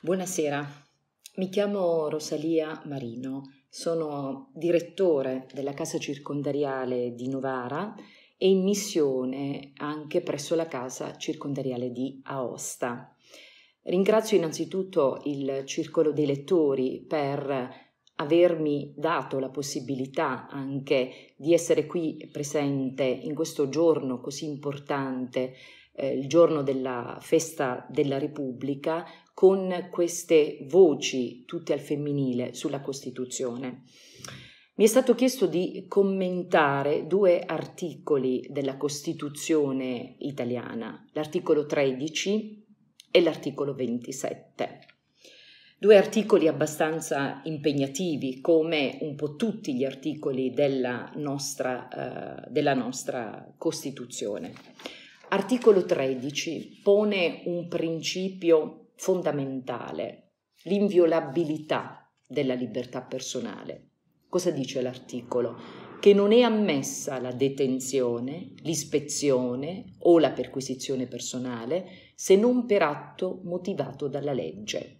Buonasera, mi chiamo Rosalia Marino, sono direttore della Casa Circondariale di Novara e in missione anche presso la Casa Circondariale di Aosta. Ringrazio innanzitutto il Circolo dei Lettori per avermi dato la possibilità anche di essere qui presente in questo giorno così importante, eh, il giorno della festa della Repubblica, con queste voci tutte al femminile sulla Costituzione. Mi è stato chiesto di commentare due articoli della Costituzione italiana, l'articolo 13 e l'articolo 27. Due articoli abbastanza impegnativi, come un po' tutti gli articoli della nostra, eh, della nostra Costituzione. Articolo 13 pone un principio fondamentale, l'inviolabilità della libertà personale. Cosa dice l'articolo? Che non è ammessa la detenzione, l'ispezione o la perquisizione personale se non per atto motivato dalla legge,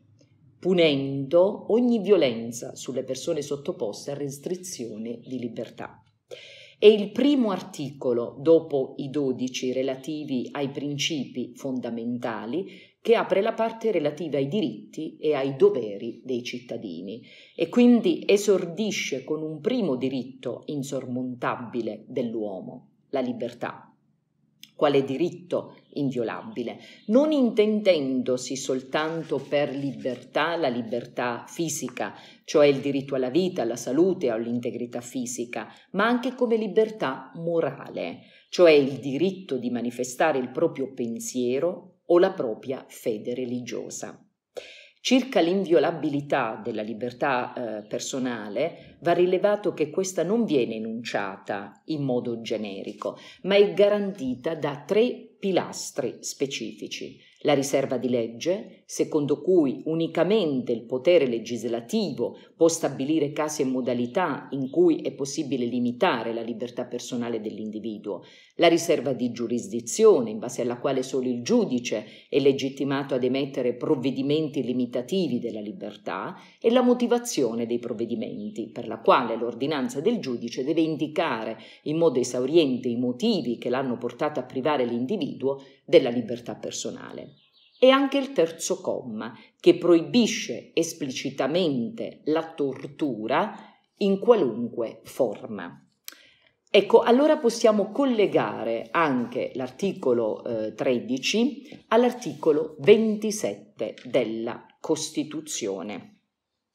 punendo ogni violenza sulle persone sottoposte a restrizione di libertà. È il primo articolo, dopo i dodici relativi ai principi fondamentali, che apre la parte relativa ai diritti e ai doveri dei cittadini e quindi esordisce con un primo diritto insormontabile dell'uomo, la libertà, quale diritto inviolabile, non intendendosi soltanto per libertà la libertà fisica, cioè il diritto alla vita, alla salute, all'integrità fisica, ma anche come libertà morale, cioè il diritto di manifestare il proprio pensiero o la propria fede religiosa. Circa l'inviolabilità della libertà eh, personale, va rilevato che questa non viene enunciata in modo generico, ma è garantita da tre pilastri specifici: la riserva di legge, secondo cui unicamente il potere legislativo può stabilire casi e modalità in cui è possibile limitare la libertà personale dell'individuo, la riserva di giurisdizione, in base alla quale solo il giudice è legittimato ad emettere provvedimenti limitativi della libertà, e la motivazione dei provvedimenti, per la quale l'ordinanza del giudice deve indicare in modo esauriente i motivi che l'hanno portato a privare l'individuo della libertà personale. E anche il terzo comma, che proibisce esplicitamente la tortura in qualunque forma. Ecco, allora possiamo collegare anche l'articolo eh, 13 all'articolo 27 della Costituzione.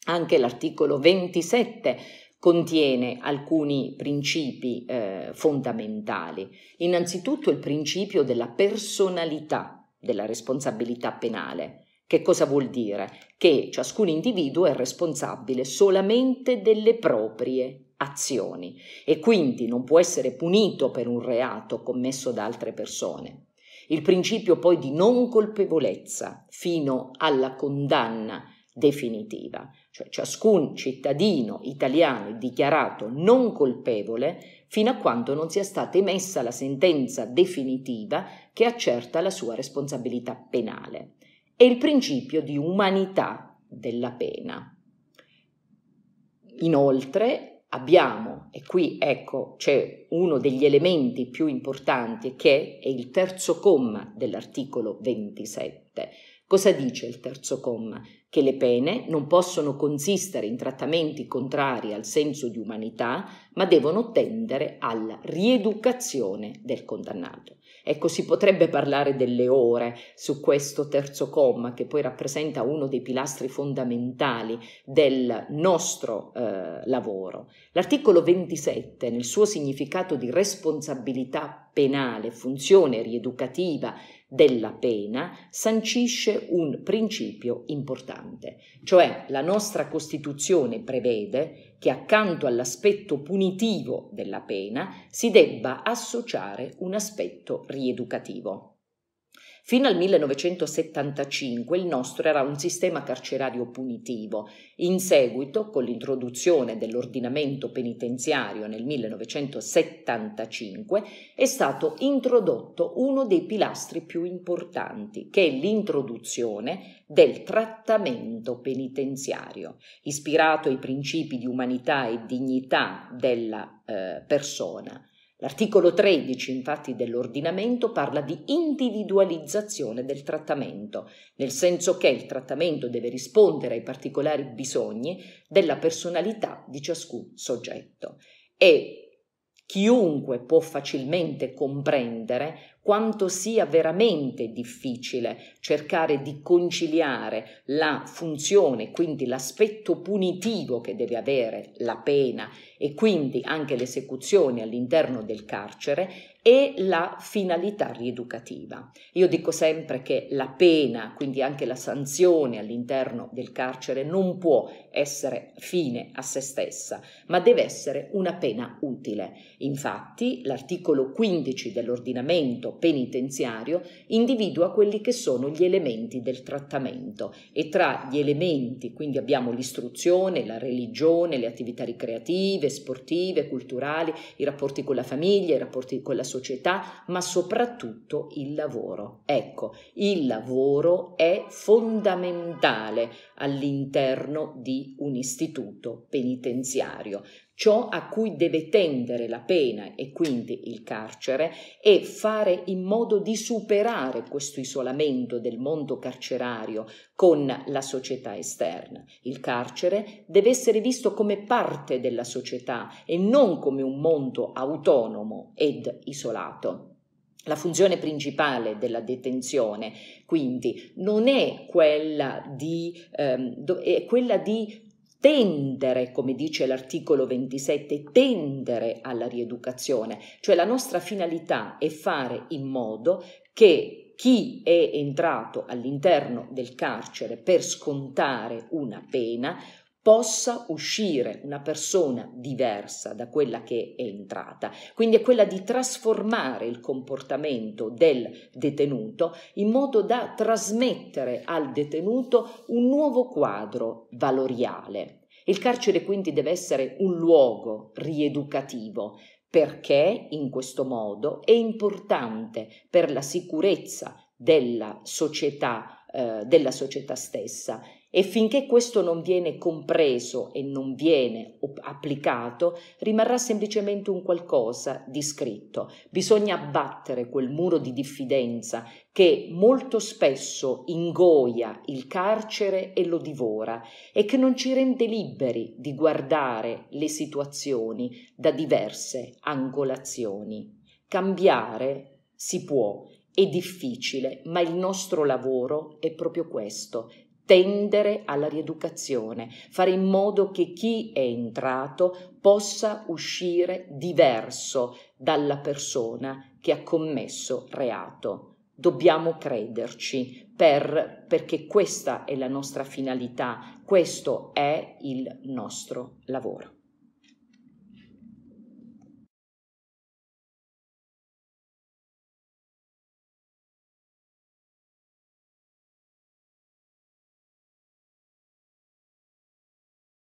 Anche l'articolo 27 contiene alcuni principi eh, fondamentali. Innanzitutto il principio della personalità della responsabilità penale. Che cosa vuol dire? Che ciascun individuo è responsabile solamente delle proprie azioni e quindi non può essere punito per un reato commesso da altre persone. Il principio poi di non colpevolezza fino alla condanna definitiva, cioè ciascun cittadino italiano è dichiarato non colpevole fino a quando non sia stata emessa la sentenza definitiva che accerta la sua responsabilità penale. È il principio di umanità della pena. Inoltre abbiamo, e qui ecco c'è uno degli elementi più importanti che è il terzo comma dell'articolo 27. Cosa dice il terzo comma? che le pene non possono consistere in trattamenti contrari al senso di umanità, ma devono tendere alla rieducazione del condannato. Ecco, si potrebbe parlare delle ore su questo terzo comma che poi rappresenta uno dei pilastri fondamentali del nostro eh, lavoro. L'articolo 27, nel suo significato di responsabilità penale, funzione rieducativa della pena, sancisce un principio importante importante, cioè la nostra Costituzione prevede che accanto all'aspetto punitivo della pena si debba associare un aspetto rieducativo. Fino al 1975 il nostro era un sistema carcerario punitivo. In seguito, con l'introduzione dell'ordinamento penitenziario nel 1975, è stato introdotto uno dei pilastri più importanti, che è l'introduzione del trattamento penitenziario, ispirato ai principi di umanità e dignità della eh, persona L'articolo 13, infatti, dell'ordinamento parla di individualizzazione del trattamento, nel senso che il trattamento deve rispondere ai particolari bisogni della personalità di ciascun soggetto e chiunque può facilmente comprendere quanto sia veramente difficile cercare di conciliare la funzione, quindi l'aspetto punitivo che deve avere la pena e quindi anche l'esecuzione all'interno del carcere e la finalità rieducativa. Io dico sempre che la pena, quindi anche la sanzione all'interno del carcere, non può essere fine a se stessa, ma deve essere una pena utile. Infatti l'articolo 15 dell'ordinamento penitenziario individua quelli che sono gli elementi del trattamento e tra gli elementi, quindi abbiamo l'istruzione, la religione, le attività ricreative, sportive, culturali, i rapporti con la famiglia, i rapporti con la società, ma soprattutto il lavoro. Ecco, il lavoro è fondamentale all'interno di un istituto penitenziario. Ciò a cui deve tendere la pena e quindi il carcere è fare in modo di superare questo isolamento del mondo carcerario con la società esterna. Il carcere deve essere visto come parte della società e non come un mondo autonomo ed isolato. La funzione principale della detenzione, quindi, non è quella di, ehm, è quella di tendere, come dice l'articolo 27, tendere alla rieducazione, cioè la nostra finalità è fare in modo che chi è entrato all'interno del carcere per scontare una pena possa uscire una persona diversa da quella che è entrata. Quindi è quella di trasformare il comportamento del detenuto in modo da trasmettere al detenuto un nuovo quadro valoriale. Il carcere quindi deve essere un luogo rieducativo perché in questo modo è importante per la sicurezza della società, eh, della società stessa e finché questo non viene compreso e non viene applicato, rimarrà semplicemente un qualcosa di scritto. Bisogna abbattere quel muro di diffidenza che molto spesso ingoia il carcere e lo divora e che non ci rende liberi di guardare le situazioni da diverse angolazioni. Cambiare si può, è difficile, ma il nostro lavoro è proprio questo, tendere alla rieducazione, fare in modo che chi è entrato possa uscire diverso dalla persona che ha commesso reato. Dobbiamo crederci per, perché questa è la nostra finalità, questo è il nostro lavoro.